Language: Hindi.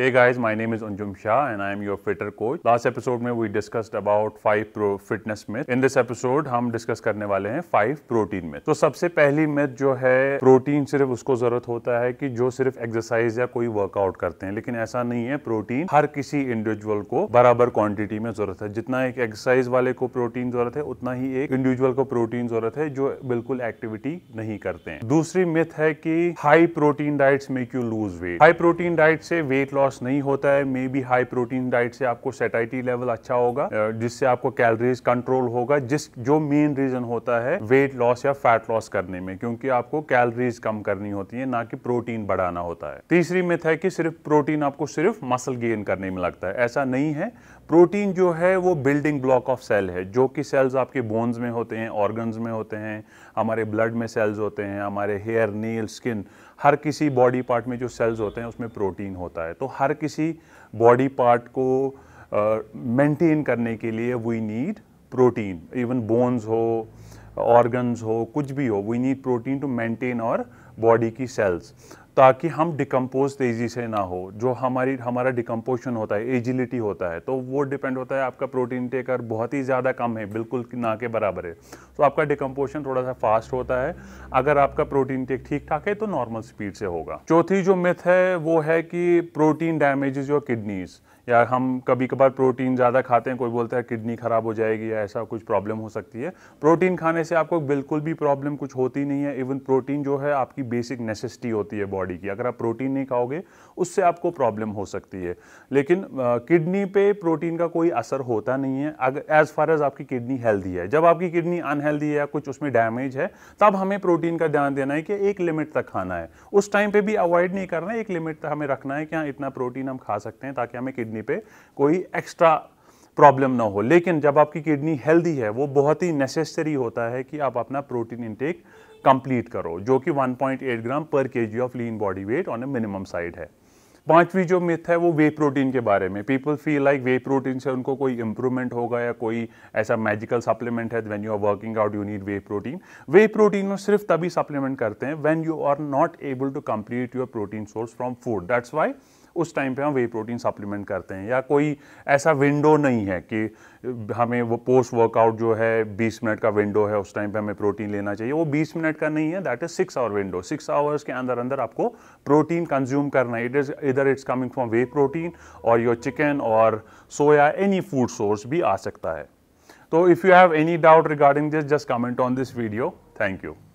Hey guys, my name is Anjum Shah and I am your fitter coach. Last episode में we discussed about five pro fitness myths. In this episode हम discuss करने वाले हैं five protein myths. तो सबसे पहली myth जो है protein सिर्फ उसको जरूरत होता है कि जो सिर्फ exercise या कोई workout करते हैं लेकिन ऐसा नहीं है protein हर किसी individual को बराबर quantity में जरूरत है जितना एक exercise वाले को protein जरूरत है उतना ही एक individual को protein जरूरत है जो बिल्कुल activity नहीं करते हैं दूसरी myth है कि high protein diets make you lose weight. High protein diet से weight loss लॉस नहीं होता है maybe high protein diet से आपको सेटाइटी लेवल अच्छा होगा जिससे आपको कैलोरीज कंट्रोल होगा जिस जो मेन रीजन होता है वेट लॉस या फैट लॉस करने में क्योंकि आपको कैलोरीज कम करनी होती है ना कि प्रोटीन बढ़ाना होता है तीसरी मिथ है कि सिर्फ प्रोटीन आपको सिर्फ मसल गेन करने में लगता है ऐसा नहीं है प्रोटीन जो है वो बिल्डिंग ब्लॉक ऑफ सेल है जो कि सेल्स आपके बोन्स में होते हैं ऑर्गन्स में होते हैं हमारे ब्लड में सेल्स होते हैं हमारे हेयर नेल स्किन हर किसी बॉडी पार्ट में जो सेल्स होते हैं उसमें प्रोटीन होता है तो हर किसी बॉडी पार्ट को मेंटेन uh, करने के लिए we need protein even bones हो ऑर्गन्स हो कुछ भी हो we need protein to maintain और बॉडी की सेल्स ताकि हम डिकम्पोज तेज़ी से ना हो जो हमारी हमारा डिकम्पोजन होता है एजिलिटी होता है तो वो डिपेंड होता है आपका प्रोटीन टेकर बहुत ही ज़्यादा कम है बिल्कुल ना के बराबर है तो आपका डिकम्पोजन थोड़ा सा फास्ट होता है अगर आपका प्रोटीन टेक ठीक ठाक है तो नॉर्मल स्पीड से होगा चौथी जो मिथ है वो है कि प्रोटीन डैमेज योर किडनीज़ या हम कभी कभार प्रोटीन ज़्यादा खाते हैं कोई बोलता है किडनी ख़राब हो जाएगी या ऐसा कुछ प्रॉब्लम हो सकती है प्रोटीन खाने से आपको बिल्कुल भी प्रॉब्लम कुछ होती नहीं है इवन प्रोटीन जो है आपकी बेसिक नेसेसिटी होती है बॉडी बॉडी की अगर आप प्रोटीन नहीं खाओगे उससे आपको प्रॉब्लम हो सकती है लेकिन किडनी पे प्रोटीन का कोई असर होता नहीं है अगर एज़ फार एज़ आपकी किडनी हेल्दी है जब आपकी किडनी अनहेल्दी है या कुछ उसमें डैमेज है तब हमें प्रोटीन का ध्यान देना है कि एक लिमिट तक खाना है उस टाइम पर भी अवॉइड नहीं करना है एक लिमिट तक हमें रखना है कि हाँ इतना प्रोटीन हम खा सकते हैं ताकि हमें किडनी पर कोई एक्स्ट्रा प्रॉब्लम ना हो लेकिन जब आपकी किडनी हेल्दी है वो बहुत ही नेसेसरी होता है कि आप अपना प्रोटीन इनटेक कंप्लीट करो जो कि 1.8 ग्राम पर KG of lean body weight on a minimum side है पांचवी जो मिथ है वो वे प्रोटीन के बारे में people feel like whey protein से उनको कोई इंप्रूवमेंट होगा या कोई ऐसा मैजिकल सप्लीमेंट है when you are working out you need whey protein whey protein सिर्फ तभी सप्लीमेंट करते हैं when you are not able to complete your protein source from food that's why उस टाइम पे हम वे प्रोटीन सप्लीमेंट करते हैं या कोई ऐसा विंडो नहीं है कि हमें वो पोस्ट वर्कआउट जो है 20 मिनट का विंडो है उस टाइम पे हमें प्रोटीन लेना चाहिए वो 20 मिनट का नहीं है that is six hour window six hours के अंदर अंदर आपको प्रोटीन कंज्यूम करना है it is either it's coming from whey protein और योर चिकन और सोया एनी फूड सोर्स भी आ सकता है तो if you have any doubt regarding this just comment on this video thank you